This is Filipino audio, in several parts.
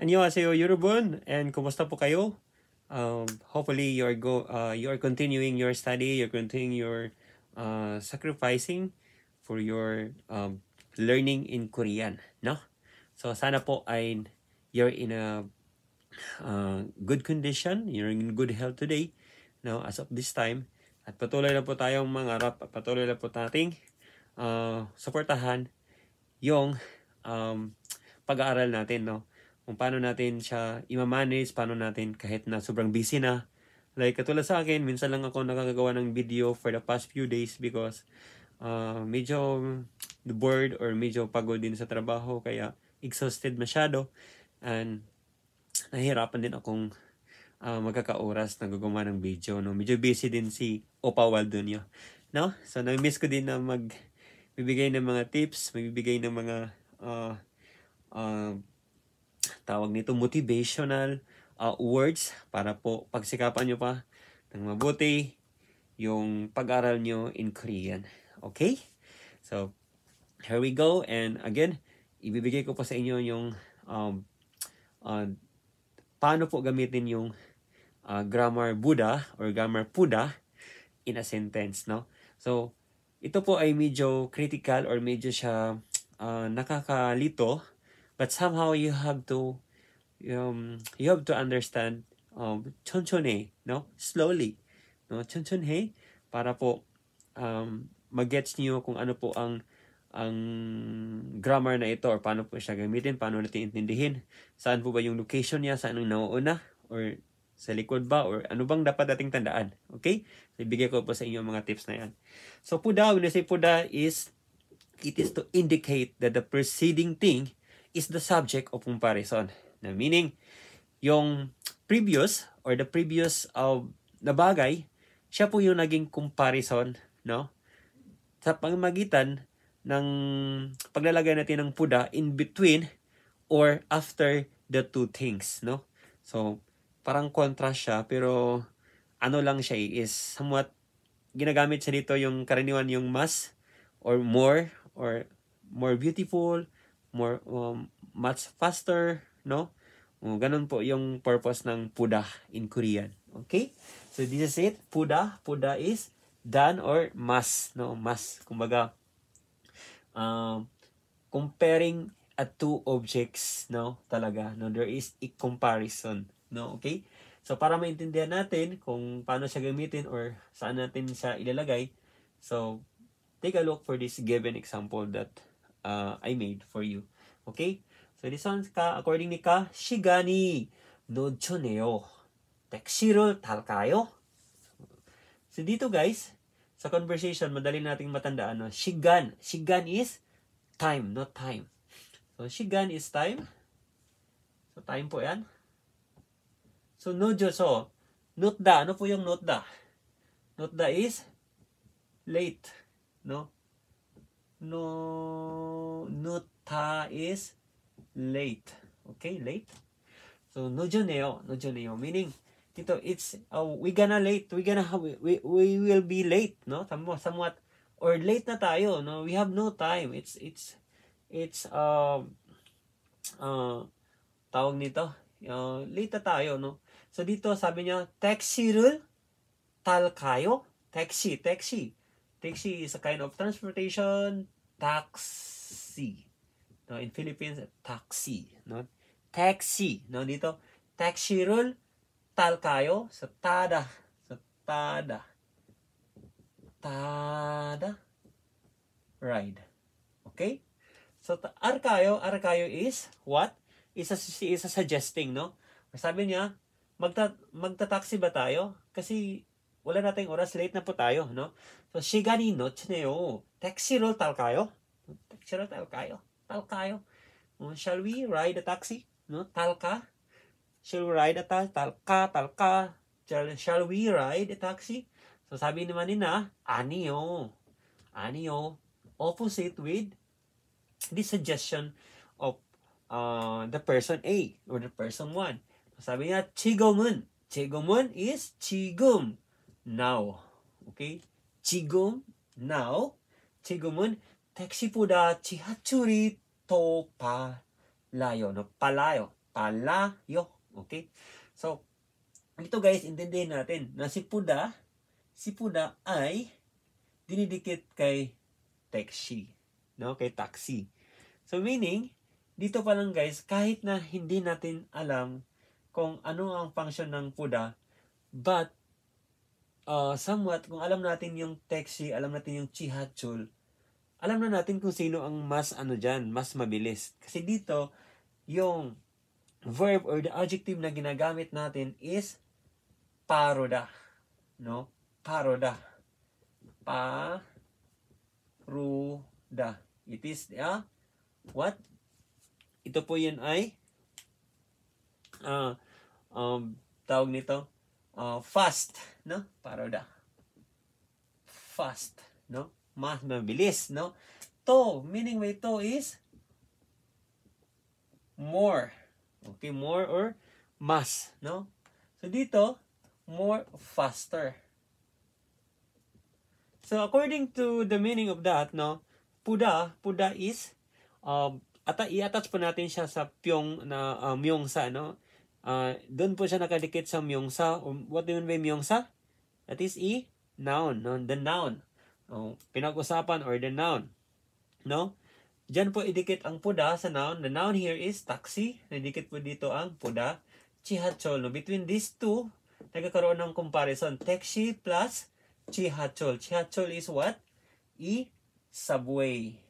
Annyeonghaseyo Yorobun and kumusta po kayo? Um, hopefully you are, go uh, are continuing your study, you're continuing your uh, sacrificing for your um, learning in Korean, no? So sana po ay you're in a uh, good condition, you're in good health today, no, as of this time. At patuloy na po tayong mangarap at patuloy na po nating uh, supportahan yung um, pag-aaral natin, no? kung paano natin siya i-manage, paano natin kahit na sobrang busy na. Like, katulad sa akin, minsan lang ako nakakagawa ng video for the past few days because uh, medyo bored or medyo pagod din sa trabaho, kaya exhausted masyado. And nahirapan din akong uh, magkakaoras na gumawa ng video. No? Medyo busy din si Opa Waldonio. No? So, na-miss ko din na mag bibigay ng mga tips, magbibigay ng mga uh, uh, tawag nito motivational uh, words para po pagsikapan nyo pa ng mabuti yung pag-aral nyo in Korean. Okay? So, here we go. And again, ibibigay ko pa sa inyo yung um, uh, paano po gamitin yung uh, grammar Buddha or grammar Puda in a sentence. No? So, ito po ay medyo critical or medyo siya uh, nakakalito but somehow you have to um, you have to understand um, 천천히 no slowly no 천천히 para po um, magets niyo kung ano po ang ang grammar na ito or paano po siya gamitin, paano natin intindihin, saan po ba yung location niya, saan ang nauuna, or sa likod ba, or ano bang dapat dating tandaan. Okay? So, ibigay ko po sa inyo mga tips na yan. So, puda, when I say puda is, it is to indicate that the preceding thing is the subject of comparison. Na meaning, yung previous or the previous of uh, na bagay, siya po yung naging comparison, no? Sa pamamagitan ng paglalagay natin ng puda in between or after the two things, no? So, parang contrast siya, pero ano lang siya eh, is somewhat ginagamit siya dito yung karaniwan yung mas or more or more beautiful more um, much faster, no? O, um, ganun po yung purpose ng puda in Korean. Okay? So this is it. Puda, puda is done or mas, no? Mas, kumbaga, um, comparing a two objects, no? Talaga, no? There is a comparison, no? Okay? So, para maintindihan natin kung paano siya gamitin or saan natin siya ilalagay, so, take a look for this given example that uh, I made for you. Okay? So this one, ka, according ni ka, Shigani no choneo tekshiro talkayo. So dito guys, sa conversation, madali nating matandaan, no? Shigan. Shigan is time, not time. So Shigan is time. So time po yan. So no so Note da. Ano po yung note da? Note da is late. No? no nuta is late. Okay, late. So nojoneo, nojoneo meaning dito it's uh, we gonna late, we gonna we, we will be late, no? Somewhat, somewhat or late na tayo, no? We have no time. It's it's it's um uh, uh, tawag nito, uh, late na tayo, no? So dito sabi niya taxi rule tal kayo, taxi, taxi. Taxi is a kind of transportation taxi. No, in Philippines, taxi, no? Taxi, no dito. Taxi rule kayo, sa tada, sa tada. Tada ride. Okay? So arkayo, arkayo is what? Isa si isa suggesting, no? Sabi niya, magta magta-taxi ba tayo? Kasi wala nating oras, late na po tayo, no? So, shigani no tsuneyo, taxiro talkayo. Taxiro talkayo. Talkayo. Uh, shall we ride a taxi? No, talka. Shall we ride a ta talka, talka. Shall, shall we ride a taxi? So, sabi naman nina, aniyo. Aniyo. Opposite with the suggestion of uh, the person A or the person 1. So, sabi niya, chigomun. Chigomun is chigum now. Okay? 지금 now 지금은 택시보다 지하철이 더 빨라요. No, palayo. Palayo. Okay? So, ito guys, intindihin natin na si Puda, si Puda ay dinidikit kay taxi. No? Kay taxi. So, meaning, dito pa lang guys, kahit na hindi natin alam kung ano ang function ng Puda, but uh, somewhat, kung alam natin yung taxi, alam natin yung Chihachul, alam na natin kung sino ang mas ano dyan, mas mabilis. Kasi dito, yung verb or the adjective na ginagamit natin is paroda. No? Paroda. Pa ru da. It is the ah, what? Ito po yan ay uh, um, tawag nito uh, fast, no? Para Paroda. Fast, no? Mas mabilis, no? To, meaning by to is more. Okay, more or mas, no? So dito, more faster. So according to the meaning of that, no? Puda, puda is uh, ata i-attach po natin siya sa pyong na uh, myong sa no Uh, ah, doon po siya nakadikit sa myongsa. Um, what do you mean by myongsa? That is a noun. No? The noun. Oh, pinag-usapan or the noun. No? Diyan po idikit ang puda sa noun. The noun here is taxi. Nadikit po dito ang puda. Chihachol. No? Between these two, nagkakaroon ng comparison. Taxi plus chihachol. Chihachol is what? E, subway.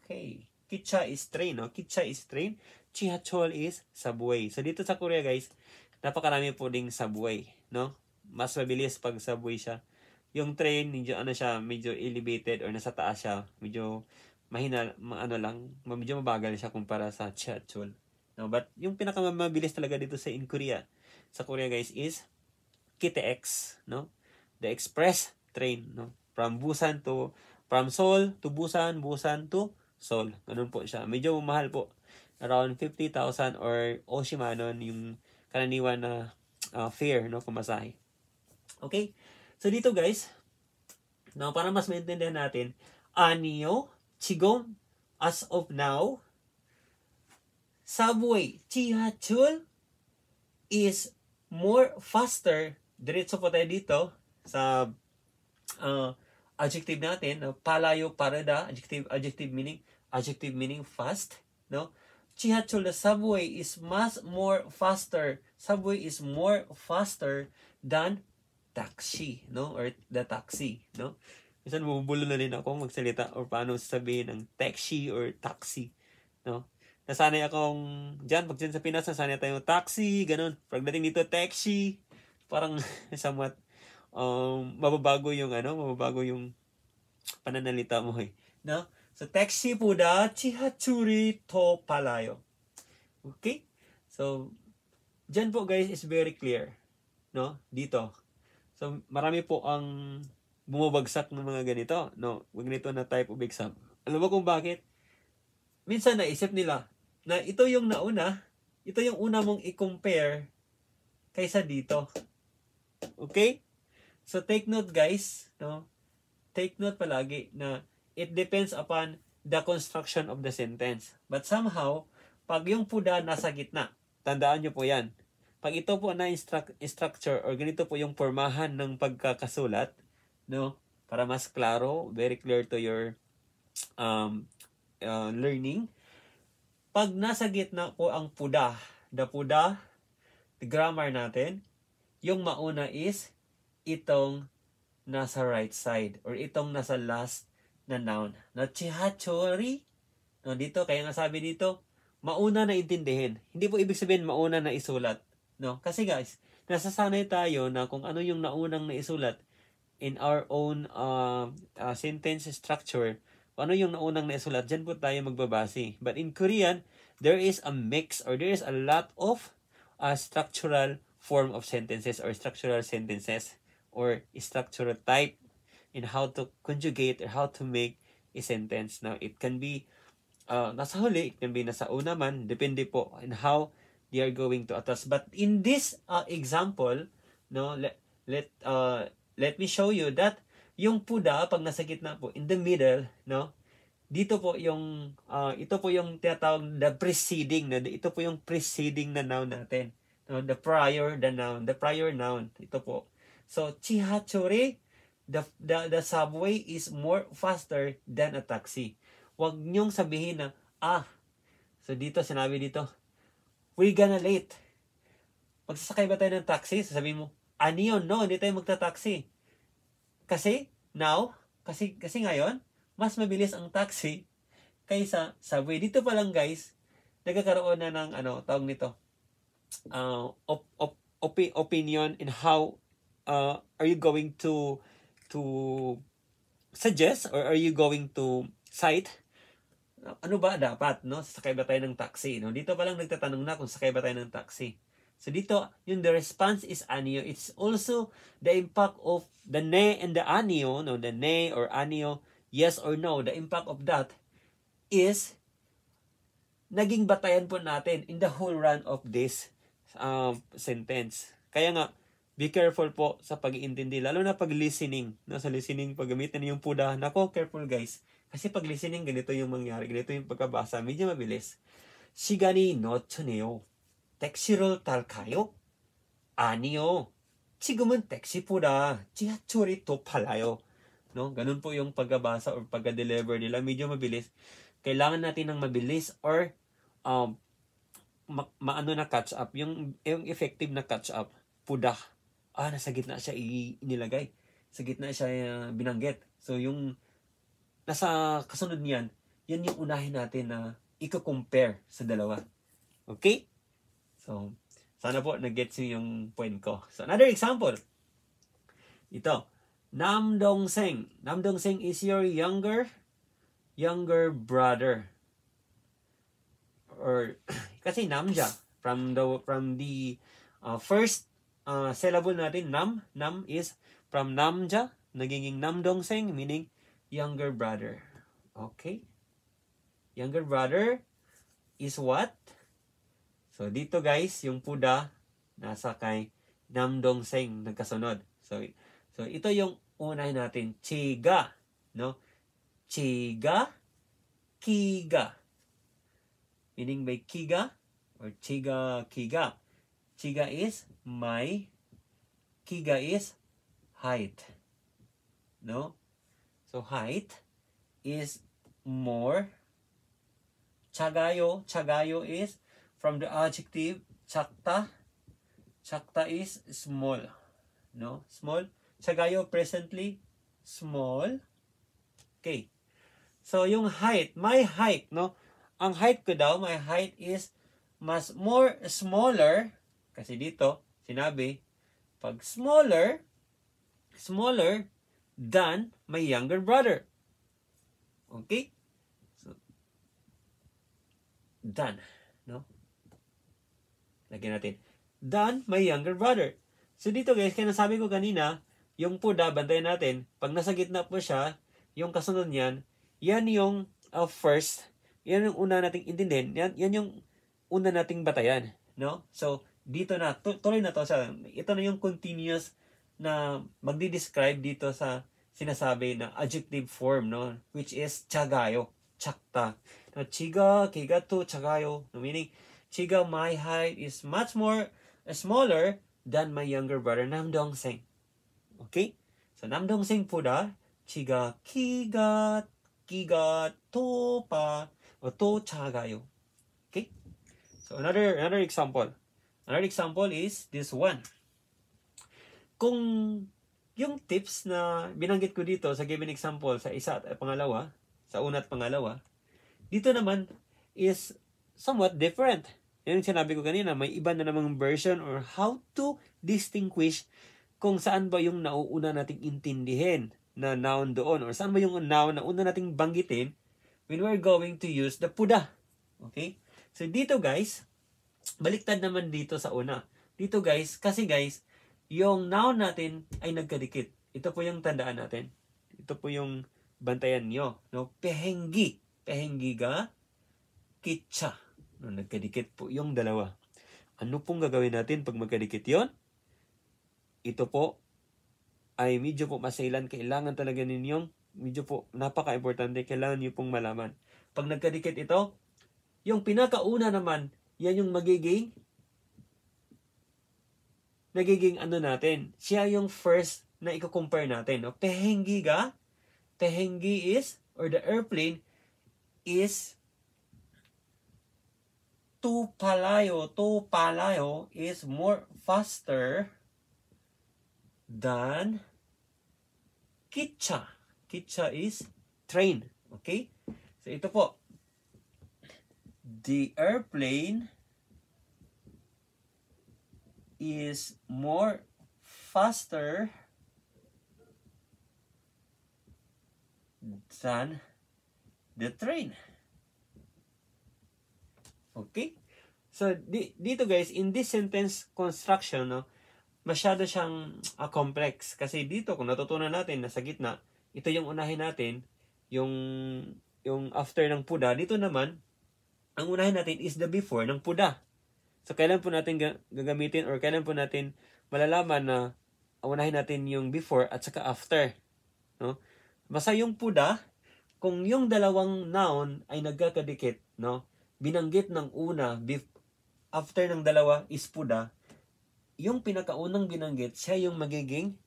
Okay. Kitcha is train, no? Kitcha is train. Chiachol is subway. So, dito sa Korea, guys, napakarami po ding subway, no? Mas mabilis pag subway siya. Yung train, medyo, ano siya, medyo elevated or nasa taas siya. Medyo mahina, ma ano lang, medyo mabagal siya kumpara sa Chiachol. No, but yung pinakamabilis talaga dito sa in Korea, sa Korea guys is KTX, no? The express train, no? From Busan to from Seoul to Busan, Busan to Seoul. Ganun po siya. Medyo mahal po around 50,000 or Oshimanon yung karaniwan na uh, fare no kumasahe. Okay? So dito guys, no para mas maintindihan natin, Anyo, Chigong, as of now, subway Chihachul is more faster diretso po tayo dito sa uh, adjective natin no? palayo parada adjective adjective meaning adjective meaning fast no the subway is much more faster. Subway is more faster than taxi, no? Or the taxi, no? Minsan mabubulo na rin ako magsalita or paano sabihin ng taxi or taxi, no? Nasanay akong dyan, pag dyan sa Pinas, nasanay tayo taxi, ganun. Pagdating dito, taxi, parang somewhat um, mababago yung ano, mababago yung pananalita mo eh. No? So taxi 택시보다 지하철이 to palayo. Okay? So dyan po guys is very clear. No? Dito. So marami po ang bumabagsak ng mga ganito. No? Ganito na type of exam. Alam mo kung bakit? Minsan naisip nila na ito yung nauna, ito yung una mong i-compare kaysa dito. Okay? So take note guys, no? Take note palagi na It depends upon the construction of the sentence. But somehow, pag yung puda nasa gitna, tandaan nyo po yan. Pag ito po na structure or ganito po yung formahan ng pagkakasulat, no? Para mas klaro, very clear to your um, uh, learning. Pag nasa gitna po ang puda, the puda, the grammar natin, yung mauna is itong nasa right side or itong nasa last na noun. No, Nachihachori. No, dito, kaya nga sabi dito, mauna na intindihin. Hindi po ibig sabihin mauna na isulat. No? Kasi guys, nasasanay tayo na kung ano yung naunang naisulat in our own uh, uh, sentence structure, ano yung naunang naisulat, dyan po tayo magbabase. But in Korean, there is a mix or there is a lot of uh, structural form of sentences or structural sentences or structural type in how to conjugate or how to make a sentence. Now, it can be uh, nasa huli, it can be nasa una man, depende po on how they are going to atas. But in this uh, example, no, let, let, uh, let me show you that yung puda, pag nasa gitna po, in the middle, no, dito po yung, uh, ito po yung tinatawag the preceding, na, ito po yung preceding na noun natin. No, the prior, the noun, the prior noun, ito po. So, chihachore, the, the, the subway is more faster than a taxi. Huwag niyong sabihin na, ah, so dito, sinabi dito, we gonna late. Magsasakay ba tayo ng taxi? Sasabihin mo, ano yun? No, hindi tayo magta-taxi. Kasi, now, kasi, kasi ngayon, mas mabilis ang taxi kaysa subway. Dito pa lang guys, nagkakaroon na ng ano, tawag nito, uh, op, op, op, opinion in how uh, are you going to to suggest or are you going to cite? Ano ba dapat, no? Sasakay ba tayo ng taxi, no? Dito pa lang nagtatanong na kung sakay ba tayo ng taxi. So dito, yung the response is anio. It's also the impact of the ne and the anio, no? The ne or anio, yes or no. The impact of that is naging batayan po natin in the whole run of this uh, sentence. Kaya nga, be careful po sa pag-iintindi. Lalo na pag listening. No? Sa listening, pag gamitin yung puda. Nako, careful guys. Kasi pag listening, ganito yung mangyari. Ganito yung pagkabasa. Medyo mabilis. Shigani no choneo. 택시를 Aniyo, 아니요. 지금은 택시보다 지하철이 to 팔아요. No? Ganun po yung pagkabasa or pagka-deliver nila. Medyo mabilis. Kailangan natin ng mabilis or um, ma- maano na catch up. Yung, yung effective na catch up. Pudah ah, nasa gitna siya inilagay. Sa gitna siya uh, binanggit. So, yung nasa kasunod niyan, yan yung unahin natin na i-compare sa dalawa. Okay? So, sana po nag-gets niyo yung point ko. So, another example. Ito. Nam Dong Seng. Nam Dong Seng is your younger younger brother. Or kasi Namja from the from the uh, first uh, syllable natin, nam. Nam is from namja, nagiging namdongseng, meaning younger brother. Okay? Younger brother is what? So, dito guys, yung puda, nasa kay namdongseng, nagkasunod. So, so ito yung unay natin, chiga. No? Chiga, kiga. Meaning by kiga or chiga, kiga. Chiga is my. Kiga is height. No? So height is more. Chagayo. Chagayo is from the adjective chakta. Chakta is small. No? Small. Chagayo presently small. Okay. So yung height, my height, no? Ang height ko daw, my height is mas more smaller kasi dito, sinabi, pag smaller, smaller than my younger brother. Okay? So, than, no? Lagyan natin. Than my younger brother. So dito guys, kaya nasabi ko kanina, yung puda, bantayan natin, pag nasa gitna po siya, yung kasunod niyan, yan yung uh, first, yan yung una nating intindihin, yan, yan yung una nating batayan, no? So, dito na, tuloy na to siya. Ito na yung continuous na magdi-describe dito sa sinasabi na adjective form, no? Which is chagayo, chakta. Now, chiga, kigato, chagayo. No, meaning, chiga, my height is much more uh, smaller than my younger brother, Namdong Singh. Okay? So, Namdong Singh po da, chiga, kigat, kigat, to pa, o to chagayo. Okay? So, another, another example. Another example is this one. Kung yung tips na binanggit ko dito sa given example sa isa at pangalawa, sa una at pangalawa, dito naman is somewhat different. Yan yung sinabi ko kanina, may iba na namang version or how to distinguish kung saan ba yung nauuna nating intindihin na noun doon or saan ba yung noun na una nating banggitin when we're going to use the puda. Okay? So dito guys, Baliktad naman dito sa una. Dito guys, kasi guys, yung noun natin ay nagkadikit. Ito po yung tandaan natin. Ito po yung bantayan nyo. No? Pehenggi. Pehenggi ga kitsa. No, nagkadikit po yung dalawa. Ano pong gagawin natin pag magkadikit yon? Ito po ay medyo po masailan. Kailangan talaga ninyong medyo po napaka-importante. Kailangan nyo pong malaman. Pag nagkadikit ito, yung pinakauna naman yan yung magiging nagiging ano natin. Siya yung first na i-compare natin. No? Pehenggi ga, pehenggi is, or the airplane is to palayo, to palayo is more faster than kitcha. Kitcha is train. Okay? So ito po, the airplane is more faster than the train. Okay? So, di, dito guys, in this sentence construction, no, masyado siyang uh, complex. Kasi dito, kung natutunan natin na sa gitna, ito yung unahin natin, yung, yung after ng puda, dito naman, ang unahin natin is the before ng puda. So, kailan po natin gagamitin or kailan po natin malalaman na unahin natin yung before at saka after. No? Basta yung puda, kung yung dalawang noun ay nagkakadikit, no? binanggit ng una, after ng dalawa is puda, yung pinakaunang binanggit, siya yung magiging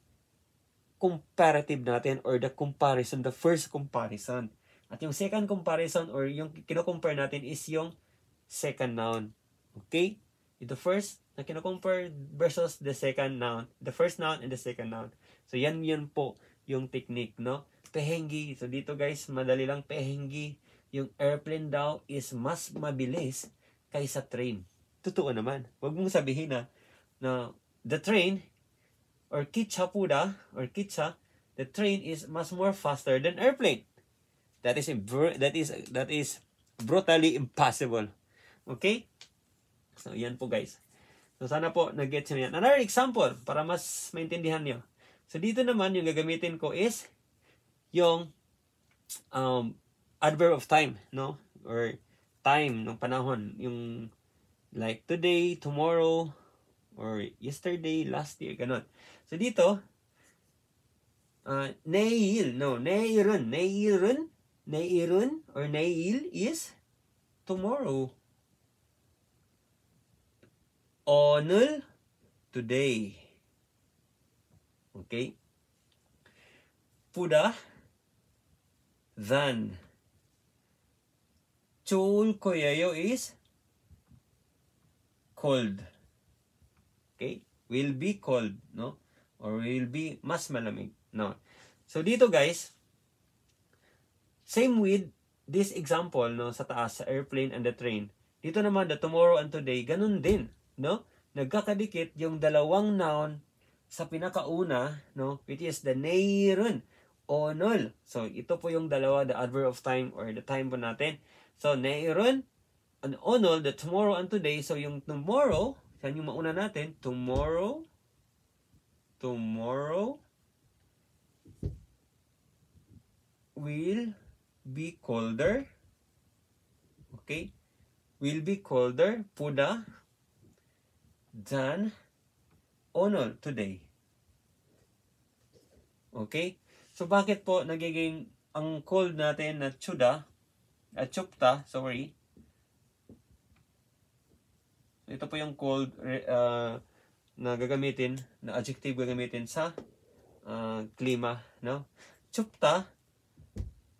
comparative natin or the comparison, the first comparison. At yung second comparison or yung kinocompare natin is yung second noun. Okay? The first na kinocompare versus the second noun. The first noun and the second noun. So yan yun po yung technique, no? Pehenggi. So dito guys, madali lang pehenggi. Yung airplane daw is mas mabilis kaysa train. Totoo naman. Huwag mong sabihin na, na the train or kitsa puda or kitsa, the train is much more faster than airplane. That is that is that is brutally impossible. Okay? So, yan po guys. So, sana po nag-get nyo yan. Another example, para mas maintindihan niyo. So, dito naman, yung gagamitin ko is yung um, adverb of time, no? Or time, ng panahon. Yung like today, tomorrow, or yesterday, last year, ganun. So, dito, uh, ah, neil, no, neirun, neirun, Nairun or Nail is tomorrow. Onul today. Okay? Puda than. Chul koyayo is cold. Okay? Will be cold, no? Or will be mas malamig. No. So dito guys, Same with this example no sa taas sa airplane and the train. Dito naman the tomorrow and today, ganun din, no? Nagkakadikit yung dalawang noun sa pinakauna, no? It is the neirun onol. So, ito po yung dalawa, the adverb of time or the time po natin. So, neirun, an onol, the tomorrow and today. So, yung tomorrow, yan yung mauna natin, tomorrow, tomorrow, will be colder. Okay? Will be colder, Puna, than Onol today. Okay? So, bakit po nagiging ang cold natin na chuda, at chupta, sorry, ito po yung cold uh, na gagamitin, na adjective gagamitin sa uh, klima, no? Chupta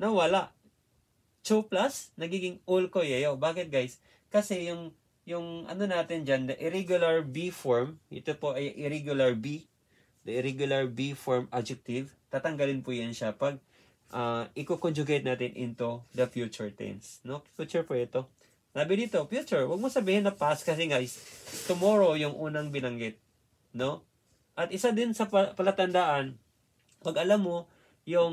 wala. Cho plus, nagiging ulko yeyo. Bakit guys? Kasi yung, yung ano natin dyan, the irregular B form, ito po ay irregular B, the irregular B form adjective, tatanggalin po yan siya pag uh, i-conjugate natin into the future tense. No? Future po ito. Sabi dito, future, huwag mo sabihin na past kasi guys, tomorrow yung unang binanggit. No? At isa din sa palatandaan, pag alam mo yung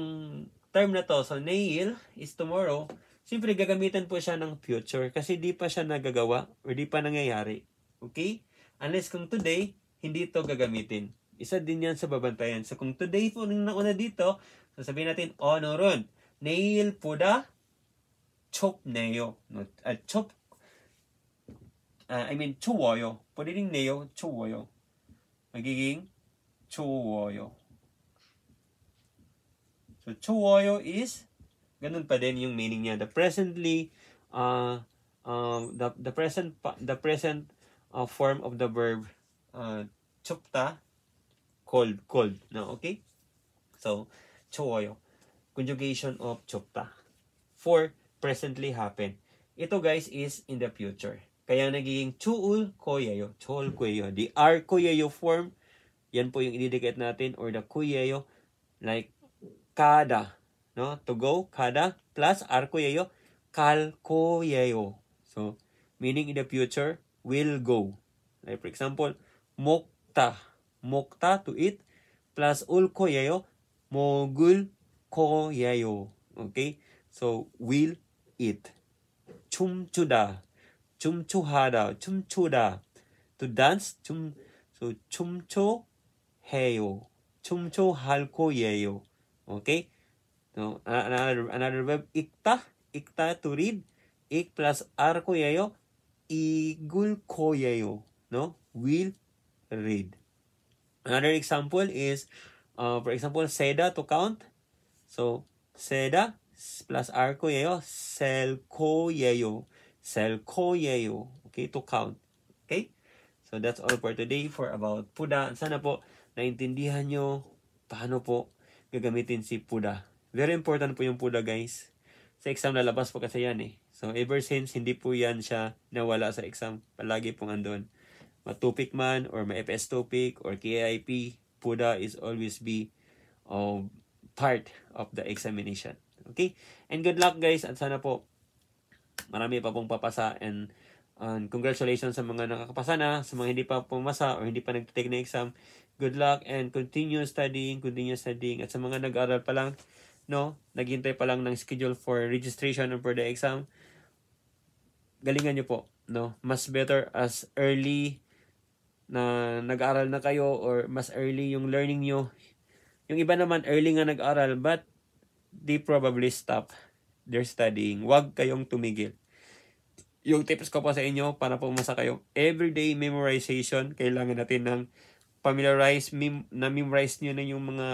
term na to, so nail is tomorrow, siyempre gagamitan po siya ng future kasi di pa siya nagagawa or di pa nangyayari. Okay? Unless kung today, hindi to gagamitin. Isa din yan sa babantayan. So kung today po nang nauna dito, sasabihin natin, oh no ron, nail po da chop nayo. No, uh, chop uh, I mean, chuwoyo. Pwede rin neo, chuwoyo. Magiging chuwoyo. So, chuoyo is, ganun pa din yung meaning niya. The presently, uh, um, the, the present, the present uh, form of the verb, uh, chupta, cold, cold. No, okay? So, chuoyo. Conjugation of chupta. For presently happen. Ito guys is in the future. Kaya nagiging chuul koyayo, chuul koyayo. The R koyayo form, yan po yung ididikit natin or the koyayo like k a d a ¿no? To go, k a d a plus a r ko예요. yeyo 갈 거예요. So, meaning in the future, will go. Like for example, mokta m o k to a t eat, plus ulko y 을 y o m Okay? g u l o yeyo So, will eat. chumchuda chumchuhada chumchuda To dance, chum so, chumcho chumcho heyo halko y 거 y o Okay? So, another, another verb, ikta. Ikta to read. Ik plus ar ko yayo. Igul ko yayo. No? Will read. Another example is, uh, for example, seda to count. So, seda plus r ko yayo. Sel ko yayo. Sel ko yayo. Okay? To count. Okay? So, that's all for today for about Puda. Sana po naintindihan nyo paano po gagamitin si Puda. Very important po yung Puda guys. Sa exam lalabas po kasi yan eh. So ever since hindi po yan siya nawala sa exam, palagi pong andon. ma man or ma-FS topic or KIP, Puda is always be of um, part of the examination. Okay? And good luck guys at sana po marami pa pong papasa and And congratulations sa mga nakakapasa na, sa mga hindi pa pumasa or hindi pa nag-take na exam good luck and continue studying, continue studying. At sa mga nag-aral pa lang, no, naghintay pa lang ng schedule for registration and for the exam, galingan nyo po, no. Mas better as early na nag-aral na kayo or mas early yung learning nyo. Yung iba naman, early nga nag-aral but they probably stop their studying. Huwag kayong tumigil. Yung tips ko po sa inyo para po pumasa kayo, everyday memorization, kailangan natin ng familiarize, mem- na-memorize niyo na yung mga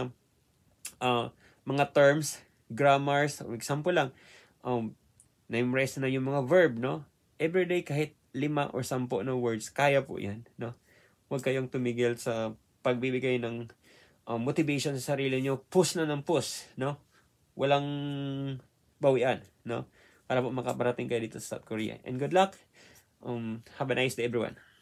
uh, mga terms, grammars, for example lang, um, na-memorize na yung mga verb, no? Everyday kahit lima or sampo na words, kaya po yan, no? Huwag kayong tumigil sa pagbibigay ng um, motivation sa sarili niyo, Push na ng push, no? Walang bawian, no? Para po makaparating kayo dito sa South Korea. And good luck. Um, have a nice day, everyone.